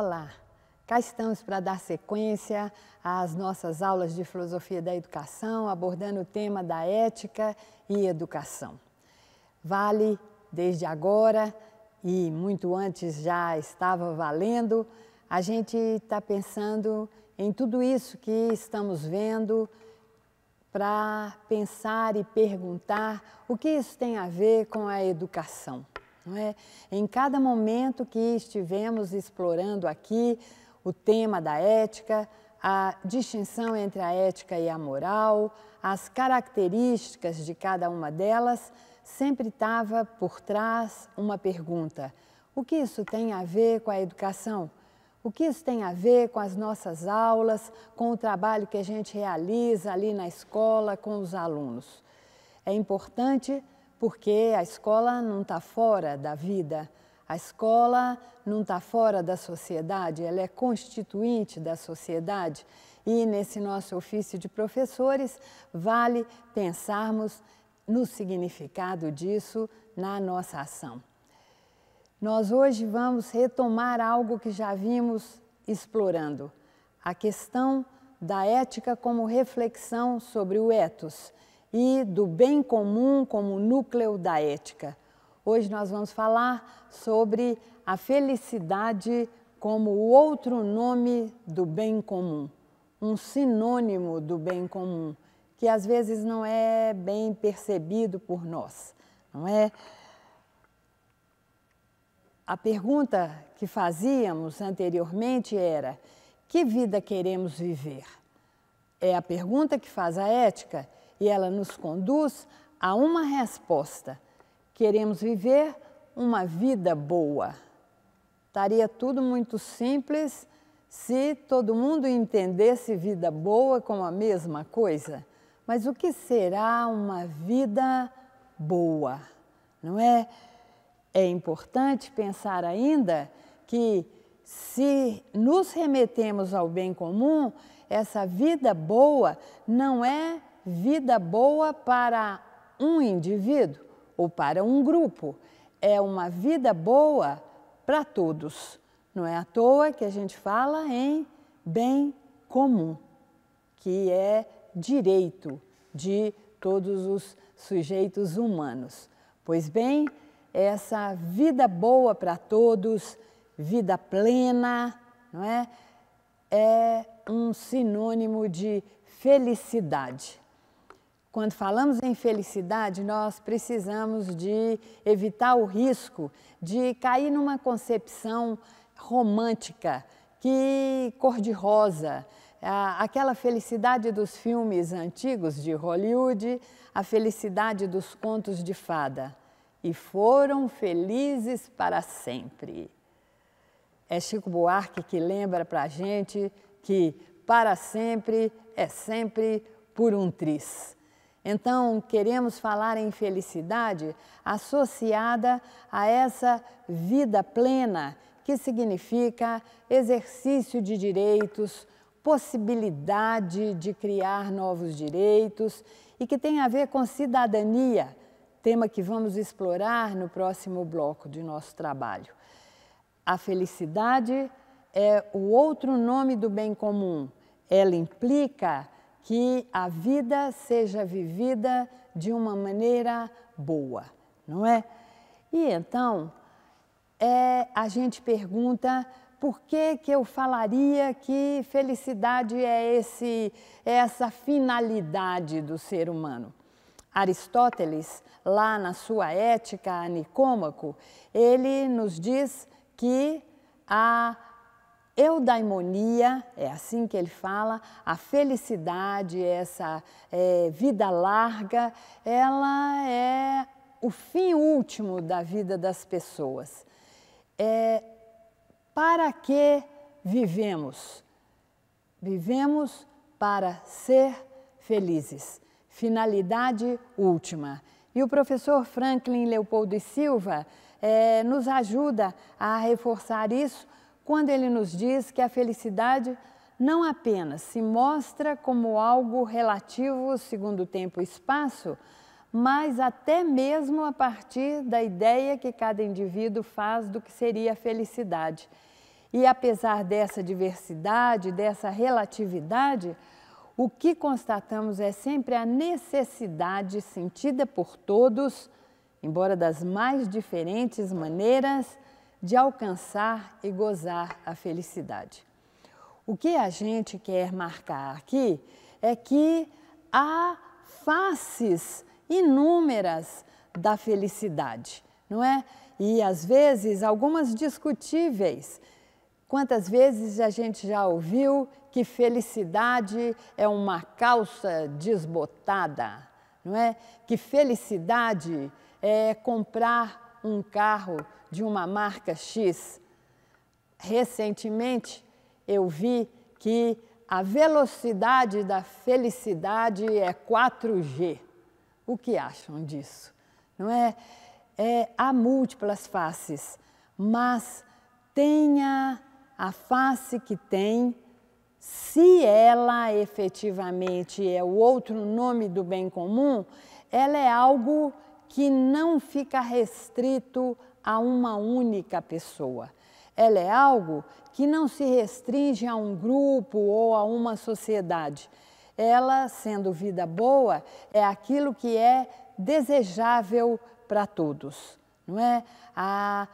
Olá, cá estamos para dar sequência às nossas aulas de filosofia da educação, abordando o tema da ética e educação. Vale, desde agora e muito antes já estava valendo, a gente está pensando em tudo isso que estamos vendo para pensar e perguntar o que isso tem a ver com a educação. Não é? Em cada momento que estivemos explorando aqui o tema da ética, a distinção entre a ética e a moral, as características de cada uma delas, sempre estava por trás uma pergunta: o que isso tem a ver com a educação? O que isso tem a ver com as nossas aulas, com o trabalho que a gente realiza ali na escola com os alunos? É importante porque a escola não está fora da vida, a escola não está fora da sociedade, ela é constituinte da sociedade. E nesse nosso ofício de professores, vale pensarmos no significado disso na nossa ação. Nós hoje vamos retomar algo que já vimos explorando, a questão da ética como reflexão sobre o ethos e do bem comum como núcleo da ética. Hoje nós vamos falar sobre a felicidade como o outro nome do bem comum, um sinônimo do bem comum, que às vezes não é bem percebido por nós, não é? A pergunta que fazíamos anteriormente era: que vida queremos viver? É a pergunta que faz a ética e ela nos conduz a uma resposta: queremos viver uma vida boa. Estaria tudo muito simples se todo mundo entendesse vida boa como a mesma coisa. Mas o que será uma vida boa? Não é? É importante pensar ainda que se nos remetemos ao bem comum, essa vida boa não é vida boa para um indivíduo ou para um grupo, é uma vida boa para todos. Não é à toa que a gente fala em bem comum, que é direito de todos os sujeitos humanos. Pois bem, essa vida boa para todos, vida plena, não é? É um sinônimo de felicidade. Quando falamos em felicidade, nós precisamos de evitar o risco de cair numa concepção romântica, que cor-de-rosa, aquela felicidade dos filmes antigos de Hollywood, a felicidade dos contos de fada. E foram felizes para sempre. É Chico Buarque que lembra para a gente que para sempre é sempre por um triz. Então, queremos falar em felicidade associada a essa vida plena, que significa exercício de direitos, possibilidade de criar novos direitos e que tem a ver com cidadania, tema que vamos explorar no próximo bloco de nosso trabalho. A felicidade é o outro nome do bem comum. Ela implica que a vida seja vivida de uma maneira boa, não é? E então, é, a gente pergunta por que, que eu falaria que felicidade é, esse, é essa finalidade do ser humano. Aristóteles, lá na sua Ética a Nicômaco, ele nos diz que a eudaimonia, é assim que ele fala, a felicidade, essa é, vida larga, ela é o fim último da vida das pessoas. É, para que vivemos? Vivemos para ser felizes. Finalidade última. E o professor Franklin Leopoldo e Silva é, nos ajuda a reforçar isso quando ele nos diz que a felicidade não apenas se mostra como algo relativo segundo tempo e espaço, mas até mesmo a partir da ideia que cada indivíduo faz do que seria a felicidade. E apesar dessa diversidade, dessa relatividade, o que constatamos é sempre a necessidade sentida por todos, embora das mais diferentes maneiras, de alcançar e gozar a felicidade. O que a gente quer marcar aqui é que há faces inúmeras da felicidade, não é? E às vezes algumas discutíveis. Quantas vezes a gente já ouviu que felicidade é uma calça desbotada, não é? Que felicidade é comprar um carro de uma marca X. Recentemente eu vi que a velocidade da felicidade é 4G. O que acham disso? Não é? é há múltiplas faces, mas tenha a face que tem, se ela efetivamente é o outro nome do bem comum, ela é algo que não fica restrito a uma única pessoa. Ela é algo que não se restringe a um grupo ou a uma sociedade. Ela, sendo vida boa, é aquilo que é desejável para todos, não é? A,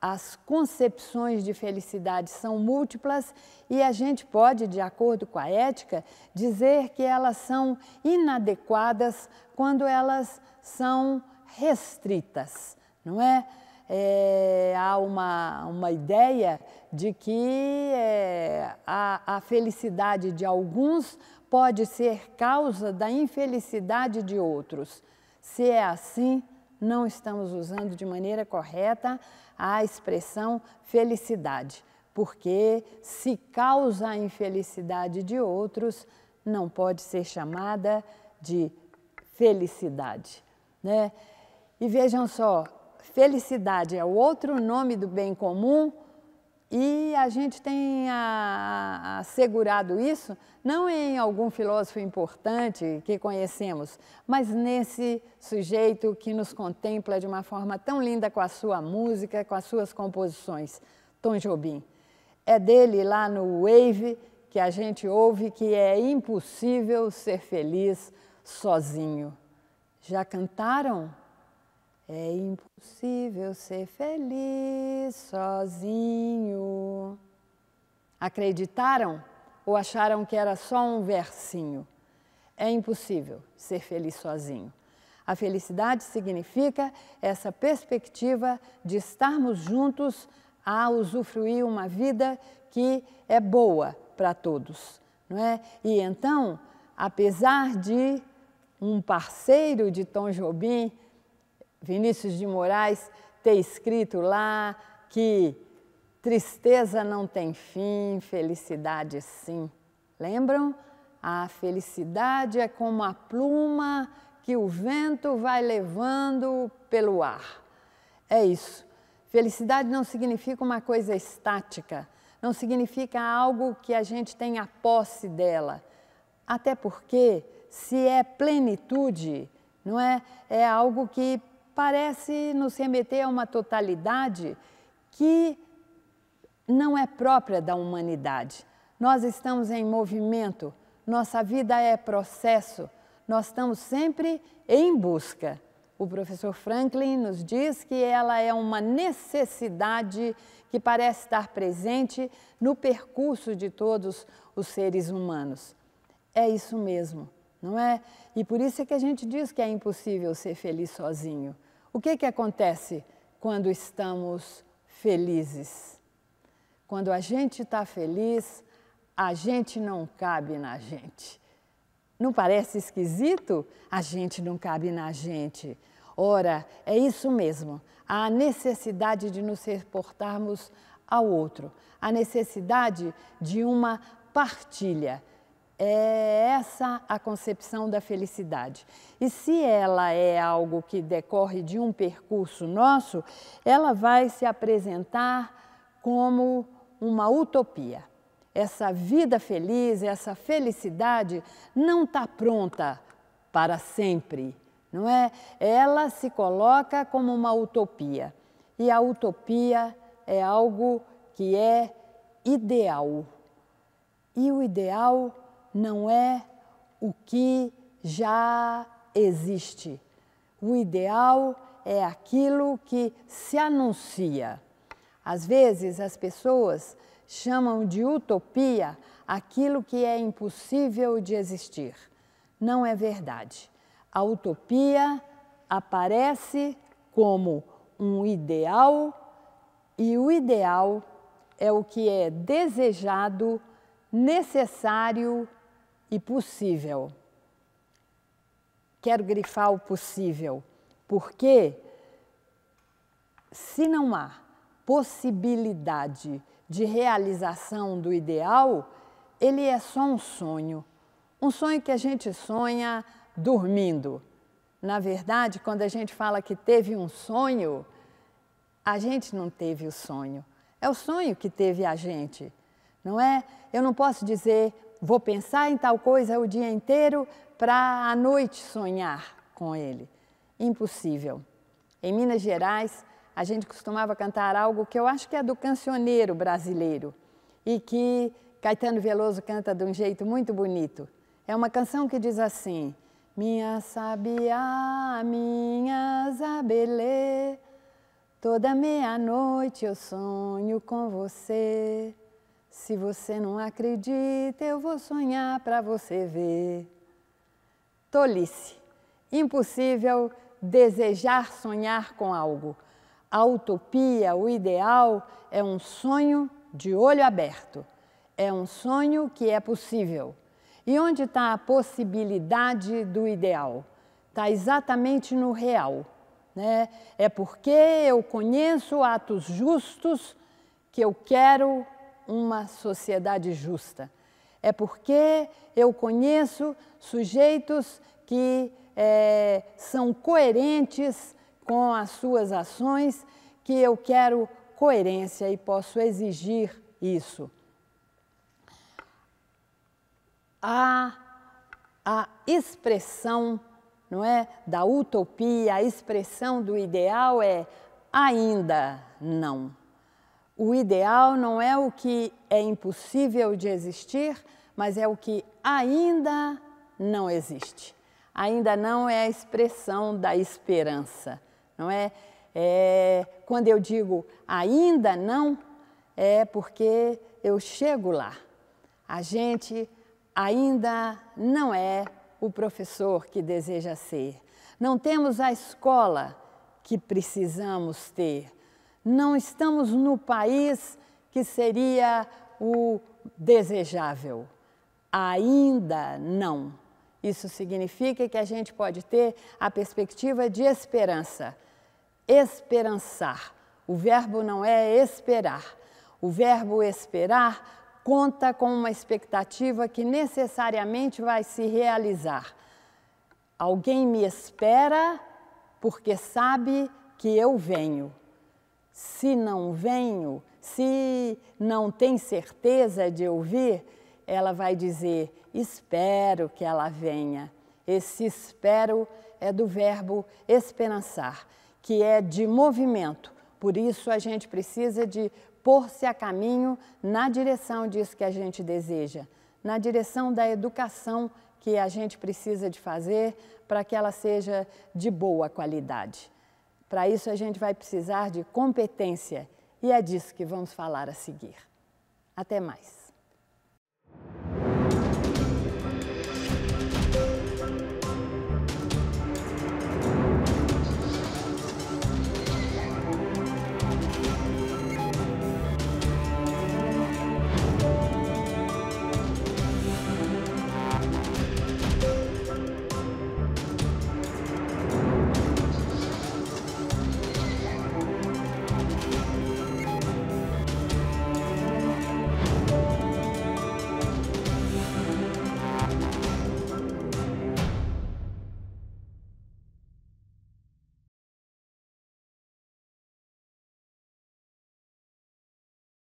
as concepções de felicidade são múltiplas e a gente pode, de acordo com a ética, dizer que elas são inadequadas quando elas são restritas, não é? é, há uma, uma ideia de que é, a, a felicidade de alguns pode ser causa da infelicidade de outros. Se é assim, não estamos usando de maneira correta a expressão felicidade, porque se causa a infelicidade de outros, não pode ser chamada de felicidade. Né? E vejam só, Felicidade é outro nome do bem comum e a gente tem assegurado isso não em algum filósofo importante que conhecemos, mas nesse sujeito que nos contempla de uma forma tão linda com a sua música, com as suas composições, Tom Jobim. É dele lá no Wave que a gente ouve que é impossível ser feliz sozinho. Já cantaram? É impossível ser feliz sozinho. Acreditaram ou acharam que era só um versinho? É impossível ser feliz sozinho. A felicidade significa essa perspectiva de estarmos juntos a usufruir uma vida que é boa para todos, não é? E então, apesar de um parceiro de Tom Jobim Vinícius de Moraes ter escrito lá que tristeza não tem fim, felicidade sim. Lembram? A felicidade é como a pluma que o vento vai levando pelo ar. É isso. Felicidade não significa uma coisa estática, não significa algo que a gente tenha posse dela. Até porque, se é plenitude, não é? É algo que parece nos remeter a uma totalidade que não é própria da humanidade. Nós estamos em movimento, nossa vida é processo, nós estamos sempre em busca. O professor Franklin nos diz que ela é uma necessidade que parece estar presente no percurso de todos os seres humanos. É isso mesmo, não é? E por isso é que a gente diz que é impossível ser feliz sozinho. O que, é que acontece quando estamos felizes? Quando a gente está feliz, a gente não cabe na gente. Não parece esquisito? A gente não cabe na gente. Ora, é isso mesmo. a necessidade de nos reportarmos ao outro, a necessidade de uma partilha, é essa a concepção da felicidade. E se ela é algo que decorre de um percurso nosso, ela vai se apresentar como uma utopia. Essa vida feliz, essa felicidade não está pronta para sempre, não é? Ela se coloca como uma utopia. E a utopia é algo que é ideal. E o ideal não é o que já existe. O ideal é aquilo que se anuncia. Às vezes as pessoas chamam de utopia aquilo que é impossível de existir. Não é verdade. A utopia aparece como um ideal e o ideal é o que é desejado, necessário e possível. Quero grifar o possível, porque se não há possibilidade de realização do ideal, ele é só um sonho. Um sonho que a gente sonha dormindo. Na verdade, quando a gente fala que teve um sonho, a gente não teve o sonho. É o sonho que teve a gente, não é? Eu não posso dizer vou pensar em tal coisa o dia inteiro para à noite sonhar com ele. Impossível. Em Minas Gerais, a gente costumava cantar algo que eu acho que é do cancioneiro brasileiro e que Caetano Veloso canta de um jeito muito bonito. É uma canção que diz assim: Minha Sabia, minha zabelê, toda meia-noite eu sonho com você. Se você não acredita, eu vou sonhar para você ver. Tolice. Impossível desejar sonhar com algo. A utopia, o ideal, é um sonho de olho aberto. É um sonho que é possível. E onde está a possibilidade do ideal? Está exatamente no real. Né? É porque eu conheço atos justos que eu quero uma sociedade justa. É porque eu conheço sujeitos que é, são coerentes com as suas ações, que eu quero coerência e posso exigir isso. A, a expressão não é, da utopia, a expressão do ideal é ainda não. O ideal não é o que é impossível de existir, mas é o que ainda não existe. Ainda não é a expressão da esperança, não é? é quando eu digo ainda não, é porque eu chego lá. A gente ainda não é o professor que deseja ser. Não temos a escola que precisamos ter. Não estamos no país que seria o desejável. Ainda não. Isso significa que a gente pode ter a perspectiva de esperança. Esperançar. O verbo não é esperar. O verbo esperar conta com uma expectativa que necessariamente vai se realizar. Alguém me espera porque sabe que eu venho se não venho, se não tem certeza de ouvir, ela vai dizer: espero que ela venha. Esse espero é do verbo esperançar, que é de movimento. Por isso a gente precisa de pôr-se a caminho na direção disso que a gente deseja, na direção da educação que a gente precisa de fazer para que ela seja de boa qualidade. Para isso, a gente vai precisar de competência e é disso que vamos falar a seguir. Até mais.